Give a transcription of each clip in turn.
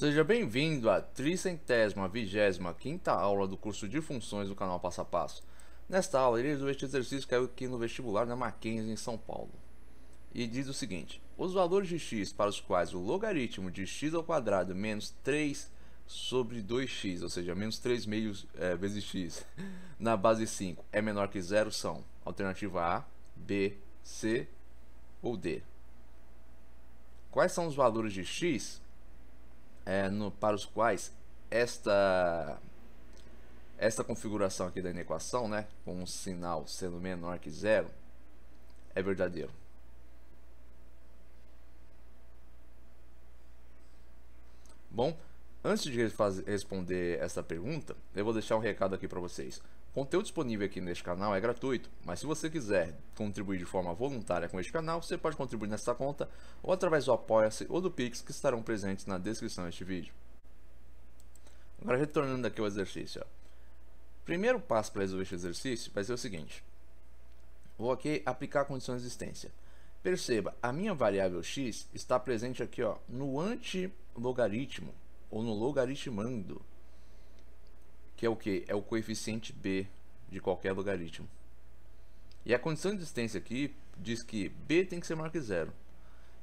Seja bem-vindo à tricentésima, vigésima, quinta aula do curso de funções do canal Passo a Passo. Nesta aula, ele do este exercício que é aqui no vestibular na Mackenzie, em São Paulo. E diz o seguinte, os valores de x para os quais o logaritmo de x ao quadrado menos 3 sobre 2x, ou seja, menos 3 meios é, vezes x, na base 5 é menor que zero são alternativa A, B, C ou D. Quais são os valores de x é, no, para os quais esta, esta configuração aqui da inequação, né, com um sinal sendo menor que zero, é verdadeiro. Bom, Antes de faz... responder essa pergunta, eu vou deixar um recado aqui para vocês. O conteúdo disponível aqui neste canal é gratuito, mas se você quiser contribuir de forma voluntária com este canal, você pode contribuir nesta conta ou através do Apoia-se ou do Pix que estarão presentes na descrição deste vídeo. Agora retornando aqui ao exercício. Ó. Primeiro passo para resolver este exercício vai ser o seguinte. Vou aqui aplicar a condição de existência. Perceba, a minha variável x está presente aqui ó, no antilogaritmo ou no logaritmando, que é o que? É o coeficiente b de qualquer logaritmo. E a condição de existência aqui diz que b tem que ser maior que zero.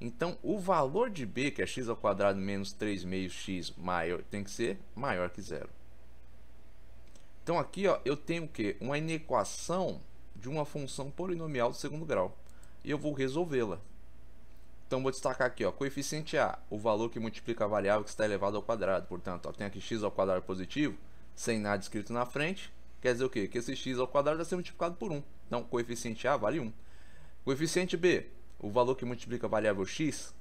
Então, o valor de b, que é x ao quadrado menos 3 meio x, maior, tem que ser maior que zero. Então, aqui ó, eu tenho o quê? Uma inequação de uma função polinomial do segundo grau. E eu vou resolvê-la. Então vou destacar aqui, ó, coeficiente A, o valor que multiplica a variável que está elevado ao quadrado. Portanto, ó, tem aqui x ao quadrado positivo, sem nada escrito na frente, quer dizer o quê? Que esse x ao quadrado vai ser multiplicado por 1. Então, coeficiente A vale 1. Coeficiente B, o valor que multiplica a variável x,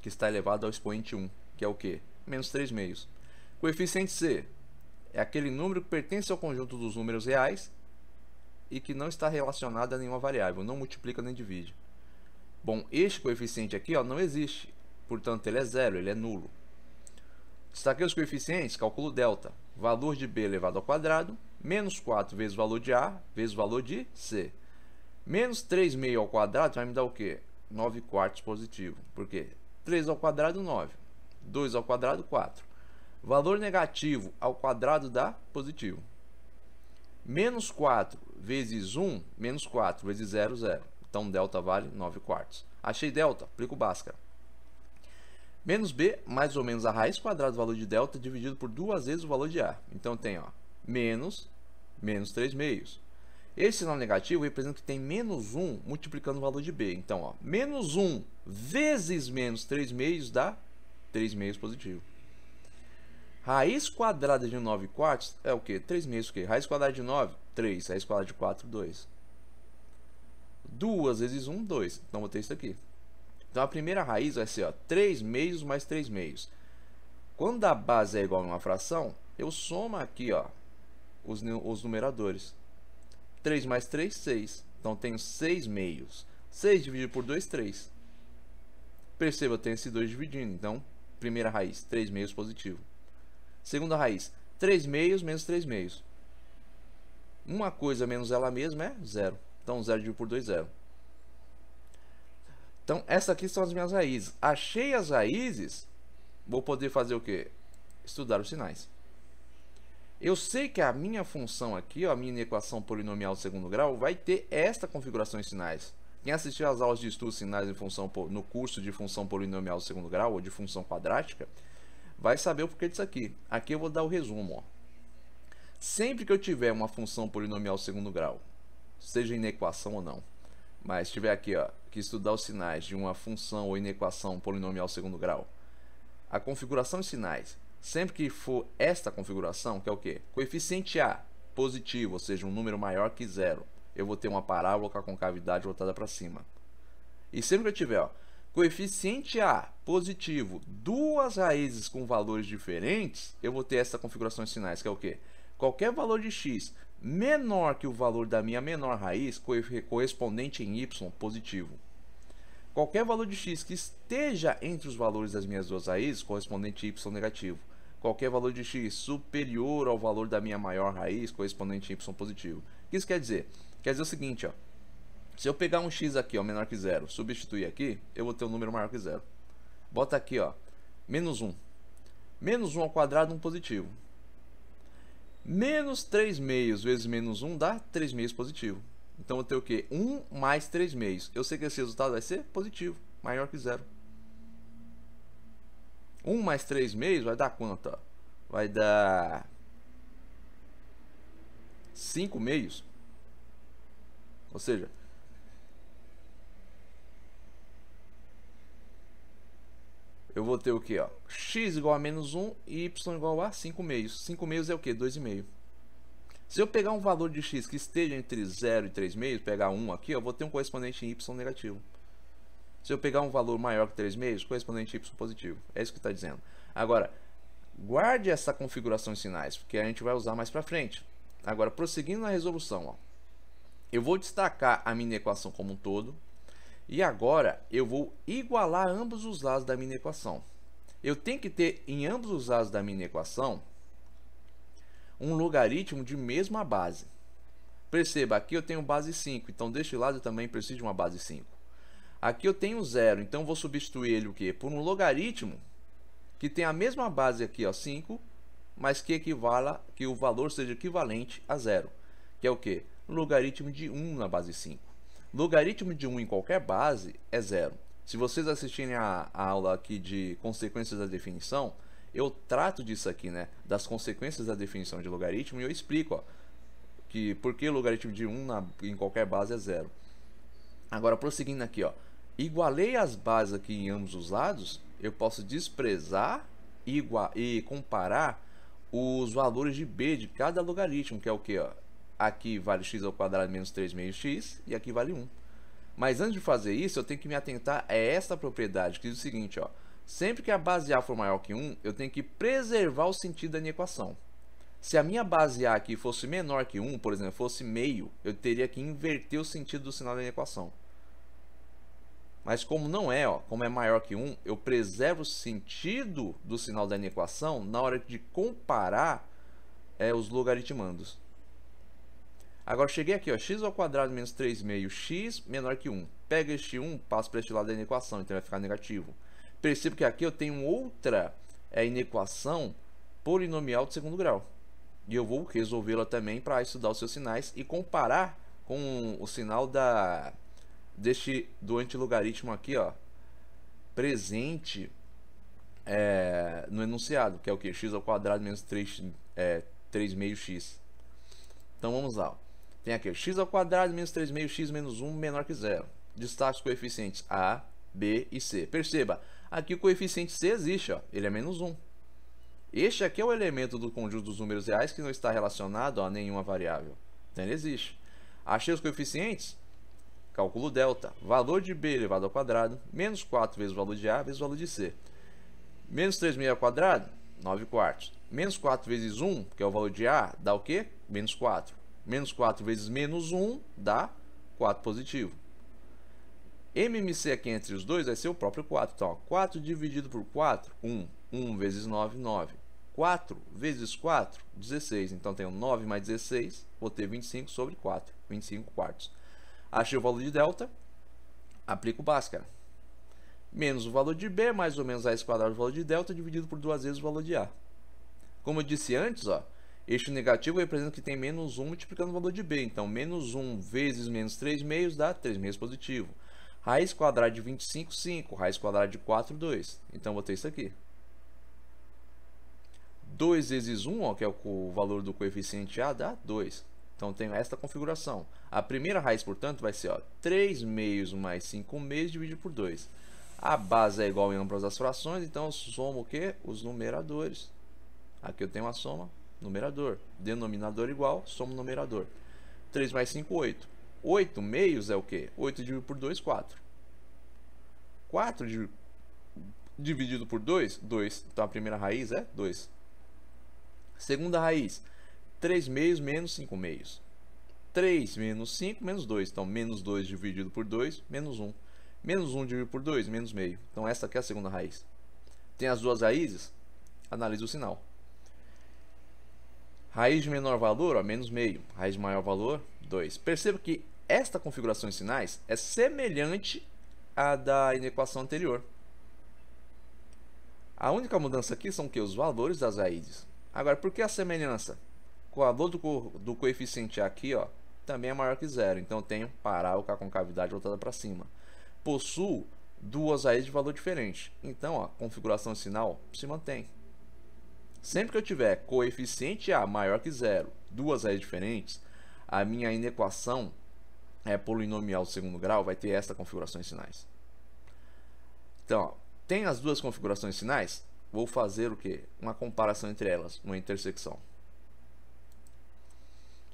que está elevado ao expoente 1, que é o quê? Menos 3 meios. Coeficiente C, é aquele número que pertence ao conjunto dos números reais e que não está relacionado a nenhuma variável, não multiplica nem divide. Bom, este coeficiente aqui ó, não existe, portanto ele é zero, ele é nulo. Destaquei os coeficientes, calculo delta, valor de b elevado ao quadrado, menos 4 vezes o valor de a, vezes o valor de c. Menos 3 meio ao quadrado vai me dar o quê? 9 quartos positivo, Por quê? 3 ao quadrado, 9, 2 ao quadrado, 4. Valor negativo ao quadrado dá positivo. Menos 4 vezes 1, menos 4 vezes 0, 0. Então delta vale 9 quartos. Achei delta, aplico Bhaskara. Menos b mais ou menos a raiz quadrada do valor de delta dividido por duas vezes o valor de a. Então tem ó, menos menos 3 meios. Esse sinal negativo representa que tem menos 1 multiplicando o valor de b. Então, ó, menos 1 vezes menos 3 meios dá 3 meios positivo. Raiz quadrada de 9 quartos é o quê? 3 meios o quê? Raiz quadrada de 9, 3. Raiz quadrada de 4, 2. 2 vezes 1, 2. Então, vou ter isso aqui. Então, a primeira raiz vai ser ó, 3 meios mais 3 meios. Quando a base é igual a uma fração, eu somo aqui ó, os, os numeradores. 3 mais 3, 6. Então, tenho 6 meios. 6 dividido por 2, 3. Perceba, eu tenho esse 2 dividindo. Então, primeira raiz, 3 meios positivo. Segunda raiz, 3 meios menos 3 meios. Uma coisa menos ela mesma é zero. Então, 0 dividido por 2, 0. Então, essas aqui são as minhas raízes. Achei as raízes, vou poder fazer o quê? Estudar os sinais. Eu sei que a minha função aqui, ó, a minha equação polinomial de segundo grau, vai ter esta configuração em sinais. Quem assistiu às aulas de estudo de sinais em função, no curso de função polinomial de segundo grau ou de função quadrática, vai saber o porquê disso aqui. Aqui eu vou dar o resumo. Ó. Sempre que eu tiver uma função polinomial de segundo grau seja inequação ou não. Mas tiver aqui ó, que estudar os sinais de uma função ou inequação polinomial segundo grau, a configuração de sinais, sempre que for esta configuração, que é o quê? Coeficiente A positivo, ou seja, um número maior que zero, eu vou ter uma parábola com a concavidade voltada para cima. E sempre que eu tiver ó, coeficiente A positivo, duas raízes com valores diferentes, eu vou ter essa configuração de sinais, que é o quê? Qualquer valor de x menor que o valor da minha menor raiz correspondente em y positivo. Qualquer valor de x que esteja entre os valores das minhas duas raízes correspondente a y negativo. Qualquer valor de x superior ao valor da minha maior raiz correspondente a y positivo. O que isso quer dizer? Quer dizer o seguinte, ó. Se eu pegar um x aqui, ó, menor que zero, substituir aqui, eu vou ter um número maior que zero. Bota aqui, ó, menos 1. Menos 1 ao quadrado, um positivo. Menos 3 meios vezes menos 1 dá 3 meios positivo. Então eu tenho o quê? 1 mais 3 meios. Eu sei que esse resultado vai ser positivo, maior que zero. 1 mais 3 meios vai dar quanto? Vai dar 5 meios. Ou seja, eu vou ter o que? x igual a menos 1 e y igual a 5 meios. 5 meios é o que? 2,5. Se eu pegar um valor de x que esteja entre 0 e 3 meios, pegar 1 aqui, eu vou ter um correspondente em y negativo. Se eu pegar um valor maior que 3 meios, correspondente y positivo. É isso que está dizendo. Agora, guarde essa configuração de sinais, porque a gente vai usar mais para frente. Agora, prosseguindo na resolução, ó, eu vou destacar a minha equação como um todo, e agora eu vou igualar ambos os lados da minha equação. Eu tenho que ter em ambos os lados da minha equação um logaritmo de mesma base. Perceba, aqui eu tenho base 5, então deste lado eu também preciso de uma base 5. Aqui eu tenho 0, então vou substituir ele o quê? por um logaritmo que tem a mesma base aqui, ó, 5, mas que equivala, que o valor seja equivalente a zero, que é o que? Logaritmo de 1 na base 5. Logaritmo de 1 em qualquer base é zero. Se vocês assistirem a, a aula aqui de consequências da definição, eu trato disso aqui, né? Das consequências da definição de logaritmo e eu explico, ó, que por que logaritmo de 1 na, em qualquer base é zero. Agora, prosseguindo aqui, ó, igualei as bases aqui em ambos os lados, eu posso desprezar e, e comparar os valores de B de cada logaritmo, que é o que? Ó? Aqui vale x ao quadrado menos 3 meio x e aqui vale 1. Mas antes de fazer isso, eu tenho que me atentar a esta propriedade, que diz o seguinte, ó. Sempre que a base A for maior que 1, eu tenho que preservar o sentido da minha equação. Se a minha base A aqui fosse menor que 1, por exemplo, fosse meio, eu teria que inverter o sentido do sinal da minha equação. Mas como não é, ó, como é maior que 1, eu preservo o sentido do sinal da minha equação na hora de comparar é, os logaritmandos. Agora cheguei aqui, ó, x ao quadrado menos 3 meio x menor que 1. Pega este 1, passa para este lado da inequação, então vai ficar negativo. Percebo que aqui eu tenho outra é, inequação polinomial de segundo grau. E eu vou resolvê-la também para estudar os seus sinais e comparar com o sinal da deste do antilogaritmo aqui, ó, presente é, no enunciado, que é o que? x ao quadrado menos 3, é, 3 meio x. Então vamos lá. Tem aqui x ao quadrado menos 3 meio x menos 1 menor que zero. Destaque os coeficientes a, b e c. Perceba, aqui o coeficiente c existe, ó, ele é menos 1. Este aqui é o elemento do conjunto dos números reais que não está relacionado a nenhuma variável. Então ele existe. Achei os coeficientes? Cálculo delta. Valor de b elevado ao quadrado, menos 4 vezes o valor de a vezes o valor de c. Menos 3 meio ao quadrado, 9 quartos. Menos 4 vezes 1, que é o valor de a, dá o quê? Menos 4. Menos 4 vezes menos 1 dá 4 positivo. MMC aqui entre os dois vai ser o próprio 4. Então, ó, 4 dividido por 4, 1. 1 vezes 9, 9. 4 vezes 4, 16. Então, tenho 9 mais 16, vou ter 25 sobre 4, 25 quartos. Achei o valor de delta, aplico o Bhaskara. Menos o valor de B, mais ou menos a quadrado do valor de delta, dividido por duas vezes o valor de A. Como eu disse antes, ó, Eixo negativo representa que tem menos 1 multiplicando o valor de b. Então, menos 1 vezes menos 3 meios dá 3 meios positivo. Raiz quadrada de 25, 5. Raiz quadrada de 4, 2. Então, vou ter isso aqui. 2 vezes 1, ó, que é o valor do coeficiente A, dá 2. Então, tenho esta configuração. A primeira raiz, portanto, vai ser ó, 3 meios mais 5 meios dividido por 2. A base é igual em ambas as frações, então eu somo o quê? Os numeradores. Aqui eu tenho uma soma, numerador. Denominador igual, soma numerador. 3 mais 5, 8. 8 meios é o quê? 8 dividido por 2, 4. 4 dividido por 2, 2. Então a primeira raiz é 2. Segunda raiz, 3 meios menos 5 meios. 3 menos 5 menos 2. Então, menos 2 dividido por 2, menos 1. Menos 1 dividido por 2, menos meio. Então, essa aqui é a segunda raiz. Tem as duas raízes? Analise o sinal. Raiz de menor valor, ó, menos meio. Raiz de maior valor, 2. Perceba que esta configuração de sinais é semelhante à da inequação anterior. A única mudança aqui são que os valores das raízes. Agora, por que a semelhança? O valor do, co do coeficiente A aqui ó, também é maior que zero, então eu tenho paral com a concavidade voltada para cima. Possuo duas raízes de valor diferente, então ó, a configuração de sinal se mantém. Sempre que eu tiver coeficiente A maior que zero, duas raízes diferentes, a minha inequação é, polinomial do segundo grau vai ter esta configuração de sinais. Então, ó, tem as duas configurações de sinais? Vou fazer o quê? Uma comparação entre elas, uma intersecção.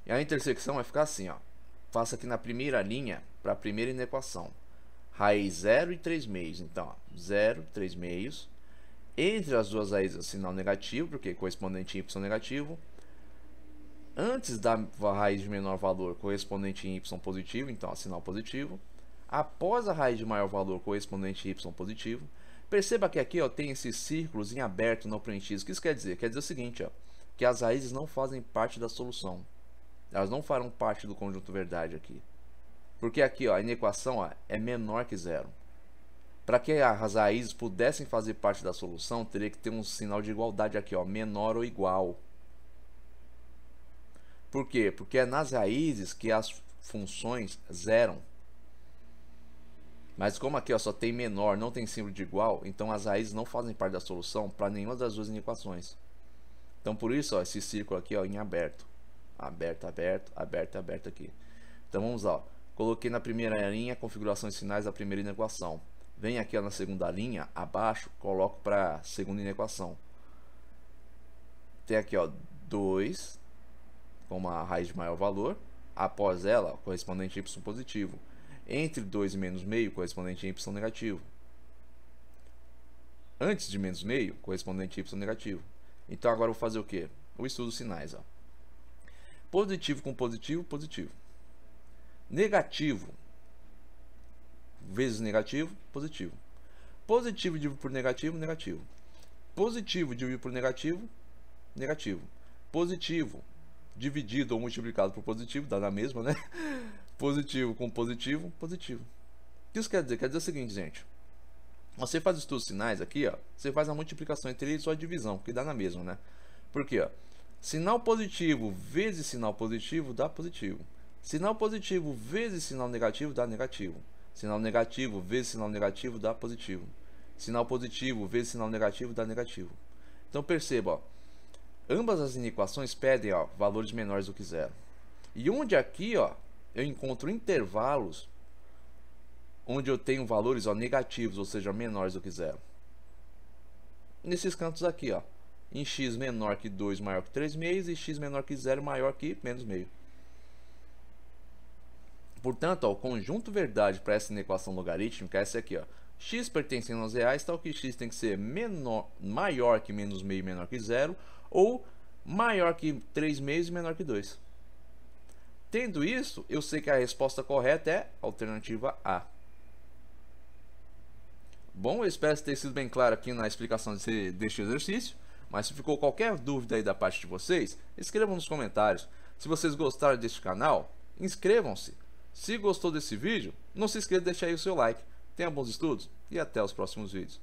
E a intersecção vai ficar assim, ó. Faço aqui na primeira linha, para a primeira inequação. Raiz 0 e 3 meios. Então, zero, 0, 3 meios entre as duas raízes é sinal assim, negativo, porque correspondente em y negativo. Antes da raiz de menor valor, correspondente em y positivo, então sinal positivo. Após a raiz de maior valor, correspondente em y positivo. Perceba que aqui ó, tem esses círculos em aberto no preenchido, O que isso quer dizer? Quer dizer o seguinte, ó, que as raízes não fazem parte da solução. Elas não farão parte do conjunto verdade aqui. Porque aqui ó, a inequação ó, é menor que zero. Para que as raízes pudessem fazer parte da solução, teria que ter um sinal de igualdade aqui, ó, menor ou igual. Por quê? Porque é nas raízes que as funções zeram. Mas como aqui ó, só tem menor, não tem símbolo de igual, então as raízes não fazem parte da solução para nenhuma das duas equações. Então por isso, ó, esse círculo aqui ó, em aberto. Aberto, aberto, aberto, aberto aqui. Então vamos lá. Coloquei na primeira linha a configuração de sinais da primeira equação vem aqui na segunda linha, abaixo, coloco para segunda inequação. Tem aqui ó, 2 com uma raiz de maior valor, após ela, correspondente y positivo. Entre 2 e menos meio, correspondente y negativo. Antes de menos meio, correspondente y negativo. Então agora eu vou fazer o que? O estudo dos sinais. Ó. Positivo com positivo, positivo. Negativo vezes negativo, positivo. Positivo dividido por negativo, negativo. Positivo dividido por negativo, negativo. Positivo dividido ou multiplicado por positivo, dá na mesma, né? Positivo com positivo, positivo. O que isso quer dizer? Quer dizer o seguinte, gente. Você faz os seus sinais aqui, ó. Você faz a multiplicação entre eles ou a divisão, que dá na mesma, né? Porque, ó. Sinal positivo vezes sinal positivo dá positivo. Sinal positivo vezes sinal negativo dá negativo. Sinal negativo vezes sinal negativo dá positivo. Sinal positivo vezes sinal negativo dá negativo. Então perceba, ó, ambas as inequações pedem ó, valores menores do que zero. E onde aqui ó, eu encontro intervalos onde eu tenho valores ó, negativos, ou seja, menores do que zero. Nesses cantos aqui, ó, em x menor que 2 maior que 3 meios e x menor que 0 maior que menos meio. Portanto, ó, o conjunto verdade para essa inequação logarítmica é essa aqui, ó. x pertencendo aos reais, tal que x tem que ser menor, maior que menos meio menor que zero, ou maior que 3 meios e menor que 2. Tendo isso, eu sei que a resposta correta é alternativa A. Bom, eu espero ter sido bem claro aqui na explicação desse, deste exercício, mas se ficou qualquer dúvida aí da parte de vocês, escrevam nos comentários. Se vocês gostaram deste canal, inscrevam-se se gostou desse vídeo, não se esqueça de deixar aí o seu like. Tenha bons estudos e até os próximos vídeos.